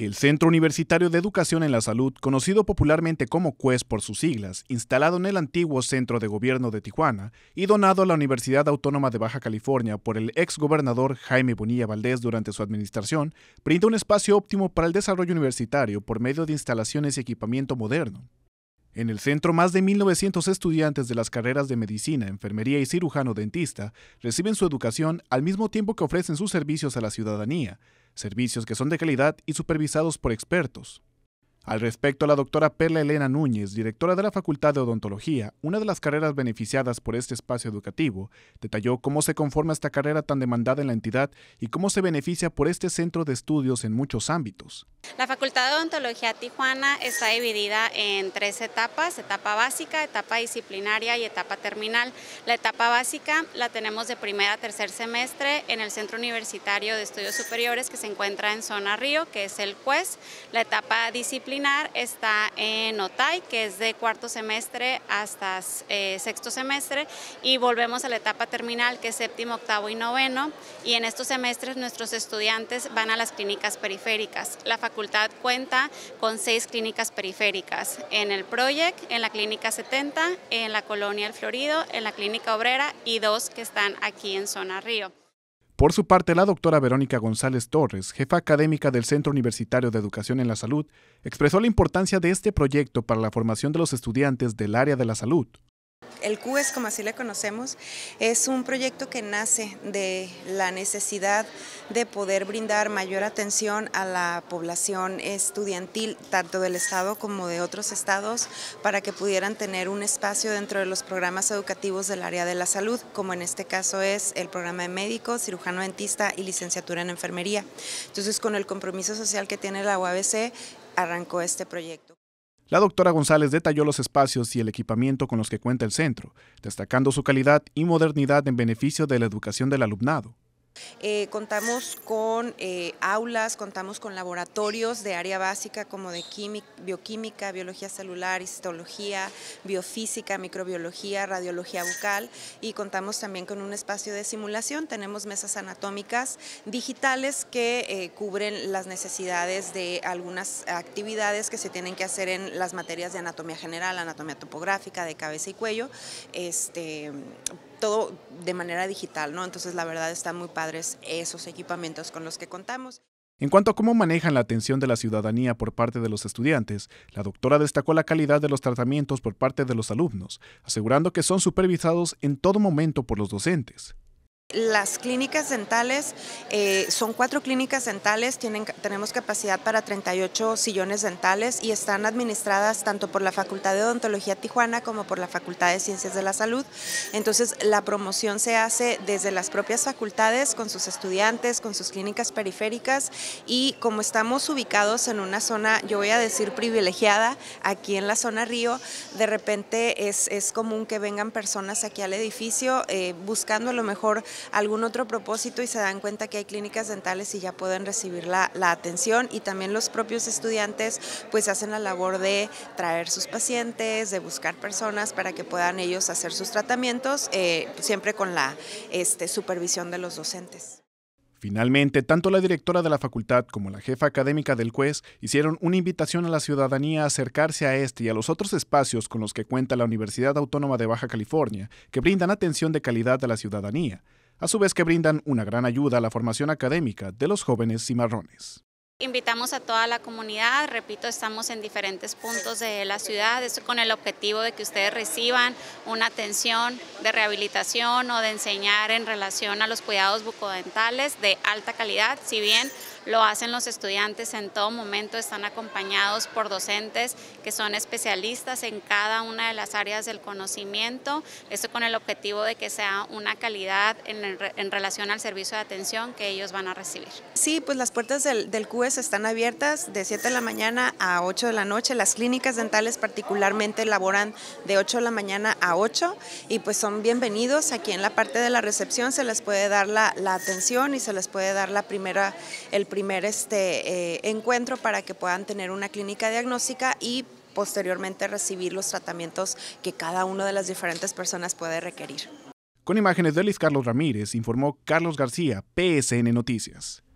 El Centro Universitario de Educación en la Salud, conocido popularmente como CUES por sus siglas, instalado en el antiguo Centro de Gobierno de Tijuana y donado a la Universidad Autónoma de Baja California por el exgobernador Jaime Bonilla Valdés durante su administración, brinda un espacio óptimo para el desarrollo universitario por medio de instalaciones y equipamiento moderno. En el centro, más de 1.900 estudiantes de las carreras de medicina, enfermería y cirujano dentista reciben su educación al mismo tiempo que ofrecen sus servicios a la ciudadanía, servicios que son de calidad y supervisados por expertos. Al respecto, la doctora Perla Elena Núñez, directora de la Facultad de Odontología, una de las carreras beneficiadas por este espacio educativo, detalló cómo se conforma esta carrera tan demandada en la entidad y cómo se beneficia por este centro de estudios en muchos ámbitos. La Facultad de Odontología Tijuana está dividida en tres etapas, etapa básica, etapa disciplinaria y etapa terminal. La etapa básica la tenemos de primer a tercer semestre en el Centro Universitario de Estudios Superiores que se encuentra en Zona Río, que es el CUES. La etapa disciplinaria está en OTAI, que es de cuarto semestre hasta eh, sexto semestre, y volvemos a la etapa terminal, que es séptimo, octavo y noveno, y en estos semestres nuestros estudiantes van a las clínicas periféricas. La facultad cuenta con seis clínicas periféricas, en el Project, en la Clínica 70, en la Colonia El Florido, en la Clínica Obrera y dos que están aquí en Zona Río. Por su parte, la doctora Verónica González Torres, jefa académica del Centro Universitario de Educación en la Salud, expresó la importancia de este proyecto para la formación de los estudiantes del área de la salud, el CUES, como así le conocemos, es un proyecto que nace de la necesidad de poder brindar mayor atención a la población estudiantil, tanto del Estado como de otros estados, para que pudieran tener un espacio dentro de los programas educativos del área de la salud, como en este caso es el programa de médico, cirujano dentista y licenciatura en enfermería. Entonces, con el compromiso social que tiene la UABC, arrancó este proyecto. La doctora González detalló los espacios y el equipamiento con los que cuenta el centro, destacando su calidad y modernidad en beneficio de la educación del alumnado. Eh, contamos con eh, aulas, contamos con laboratorios de área básica como de bioquímica, biología celular, histología, biofísica, microbiología, radiología bucal y contamos también con un espacio de simulación. Tenemos mesas anatómicas digitales que eh, cubren las necesidades de algunas actividades que se tienen que hacer en las materias de anatomía general, anatomía topográfica, de cabeza y cuello, este, todo de manera digital, ¿no? Entonces la verdad están muy padres esos equipamientos con los que contamos. En cuanto a cómo manejan la atención de la ciudadanía por parte de los estudiantes, la doctora destacó la calidad de los tratamientos por parte de los alumnos, asegurando que son supervisados en todo momento por los docentes. Las clínicas dentales eh, son cuatro clínicas dentales, tienen, tenemos capacidad para 38 sillones dentales y están administradas tanto por la Facultad de Odontología Tijuana como por la Facultad de Ciencias de la Salud. Entonces la promoción se hace desde las propias facultades, con sus estudiantes, con sus clínicas periféricas y como estamos ubicados en una zona, yo voy a decir privilegiada, aquí en la zona Río, de repente es, es común que vengan personas aquí al edificio eh, buscando a lo mejor algún otro propósito y se dan cuenta que hay clínicas dentales y ya pueden recibir la, atención y también los propios estudiantes pues hacen la labor de traer sus pacientes, de buscar personas para que puedan ellos hacer sus tratamientos, eh, siempre con la este, supervisión de los docentes. Finalmente, tanto la directora de la facultad como la jefa académica del CUES hicieron una invitación a la ciudadanía a acercarse a este y a los otros espacios con los que cuenta la Universidad Autónoma de Baja California, que brindan atención de calidad a la ciudadanía a su vez que brindan una gran ayuda a la formación académica de los jóvenes cimarrones. Invitamos a toda la comunidad, repito, estamos en diferentes puntos de la ciudad, esto con el objetivo de que ustedes reciban una atención de rehabilitación o de enseñar en relación a los cuidados bucodentales de alta calidad, si bien lo hacen los estudiantes en todo momento, están acompañados por docentes que son especialistas en cada una de las áreas del conocimiento, esto con el objetivo de que sea una calidad en, relación al servicio de atención que ellos van a recibir. Sí, pues las puertas del, del están abiertas de 7 de la mañana a 8 de la noche. Las clínicas dentales particularmente laboran de 8 de la mañana a 8 y pues son bienvenidos. Aquí en la parte de la recepción se les puede dar la, atención y se les puede dar la primera, el primer este, eh, encuentro para que puedan tener una clínica diagnóstica y posteriormente recibir los tratamientos que cada una de las diferentes personas puede requerir. Con imágenes de Luis Carlos Ramírez, informó Carlos García, PSN Noticias.